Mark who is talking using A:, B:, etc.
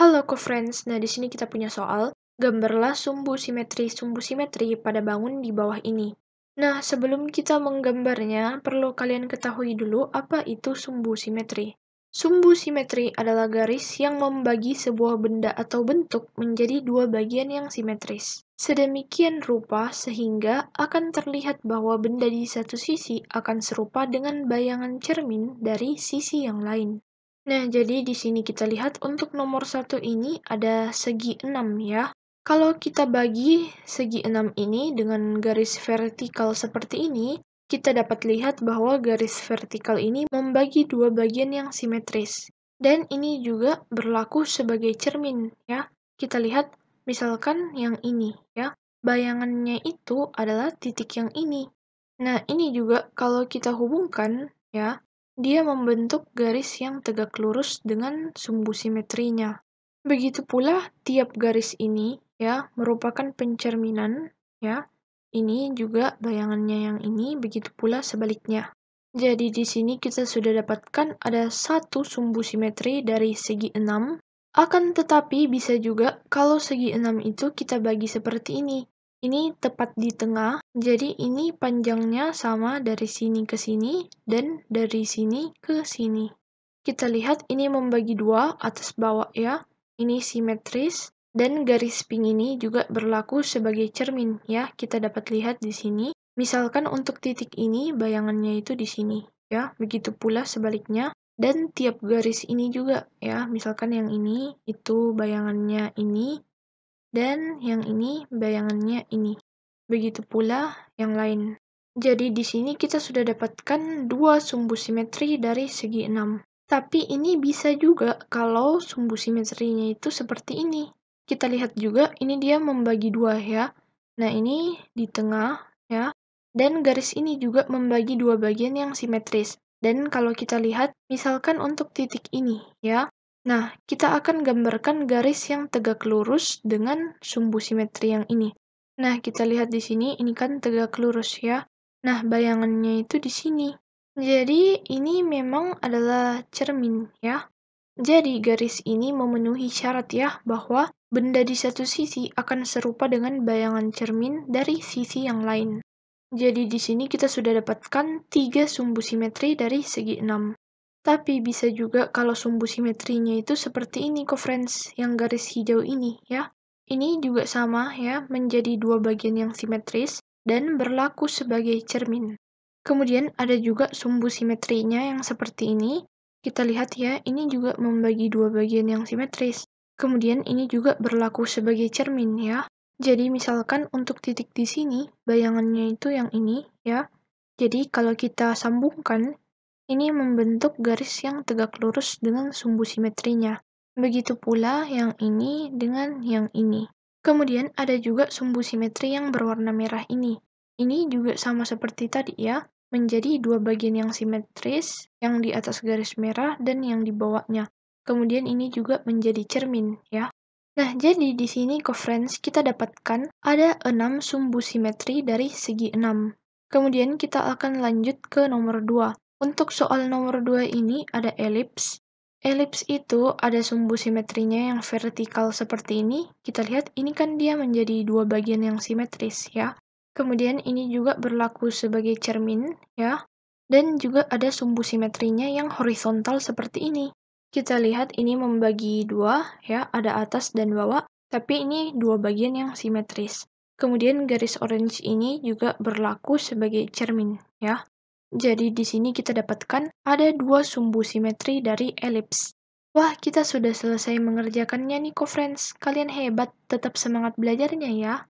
A: Halo co-friends, nah di sini kita punya soal, gambarlah sumbu simetri sumbu simetri pada bangun di bawah ini. Nah, sebelum kita menggambarnya, perlu kalian ketahui dulu apa itu sumbu simetri. Sumbu simetri adalah garis yang membagi sebuah benda atau bentuk menjadi dua bagian yang simetris. Sedemikian rupa sehingga akan terlihat bahwa benda di satu sisi akan serupa dengan bayangan cermin dari sisi yang lain. Nah, jadi di sini kita lihat untuk nomor satu ini ada segi 6 ya. Kalau kita bagi segi 6 ini dengan garis vertikal seperti ini, kita dapat lihat bahwa garis vertikal ini membagi dua bagian yang simetris. Dan ini juga berlaku sebagai cermin ya. Kita lihat misalkan yang ini ya. Bayangannya itu adalah titik yang ini. Nah, ini juga kalau kita hubungkan ya, dia membentuk garis yang tegak lurus dengan sumbu simetrinya. Begitu pula tiap garis ini ya merupakan pencerminan ya. Ini juga bayangannya yang ini, begitu pula sebaliknya. Jadi di sini kita sudah dapatkan ada satu sumbu simetri dari segi 6. Akan tetapi bisa juga kalau segi 6 itu kita bagi seperti ini. Ini tepat di tengah, jadi ini panjangnya sama dari sini ke sini dan dari sini ke sini. Kita lihat ini membagi dua atas bawah ya, ini simetris, dan garis pink ini juga berlaku sebagai cermin ya, kita dapat lihat di sini. Misalkan untuk titik ini, bayangannya itu di sini ya, begitu pula sebaliknya. Dan tiap garis ini juga ya, misalkan yang ini, itu bayangannya ini, dan yang ini bayangannya ini. Begitu pula yang lain. Jadi di sini kita sudah dapatkan dua sumbu simetri dari segi 6. Tapi ini bisa juga kalau sumbu simetrinya itu seperti ini. Kita lihat juga ini dia membagi dua ya. Nah ini di tengah ya. Dan garis ini juga membagi dua bagian yang simetris. Dan kalau kita lihat, misalkan untuk titik ini ya, Nah, kita akan gambarkan garis yang tegak lurus dengan sumbu simetri yang ini. Nah, kita lihat di sini, ini kan tegak lurus ya. Nah, bayangannya itu di sini. Jadi, ini memang adalah cermin ya. Jadi, garis ini memenuhi syarat ya bahwa benda di satu sisi akan serupa dengan bayangan cermin dari sisi yang lain. Jadi, di sini kita sudah dapatkan tiga sumbu simetri dari segi 6. Tapi bisa juga kalau sumbu simetrinya itu seperti ini friends, yang garis hijau ini ya. Ini juga sama ya, menjadi dua bagian yang simetris dan berlaku sebagai cermin. Kemudian ada juga sumbu simetrinya yang seperti ini. Kita lihat ya, ini juga membagi dua bagian yang simetris. Kemudian ini juga berlaku sebagai cermin ya. Jadi misalkan untuk titik di sini, bayangannya itu yang ini ya. Jadi kalau kita sambungkan, ini membentuk garis yang tegak lurus dengan sumbu simetrinya. Begitu pula yang ini dengan yang ini. Kemudian ada juga sumbu simetri yang berwarna merah ini. Ini juga sama seperti tadi ya, menjadi dua bagian yang simetris, yang di atas garis merah dan yang di bawahnya. Kemudian ini juga menjadi cermin ya. Nah, jadi di sini friends kita dapatkan ada 6 sumbu simetri dari segi 6. Kemudian kita akan lanjut ke nomor 2. Untuk soal nomor 2 ini ada elips. Elips itu ada sumbu simetrinya yang vertikal seperti ini. Kita lihat ini kan dia menjadi dua bagian yang simetris ya. Kemudian ini juga berlaku sebagai cermin ya. Dan juga ada sumbu simetrinya yang horizontal seperti ini. Kita lihat ini membagi dua ya, ada atas dan bawah. Tapi ini dua bagian yang simetris. Kemudian garis orange ini juga berlaku sebagai cermin ya. Jadi di sini kita dapatkan ada dua sumbu simetri dari elips. Wah, kita sudah selesai mengerjakannya nih, co-friends. Kalian hebat, tetap semangat belajarnya ya.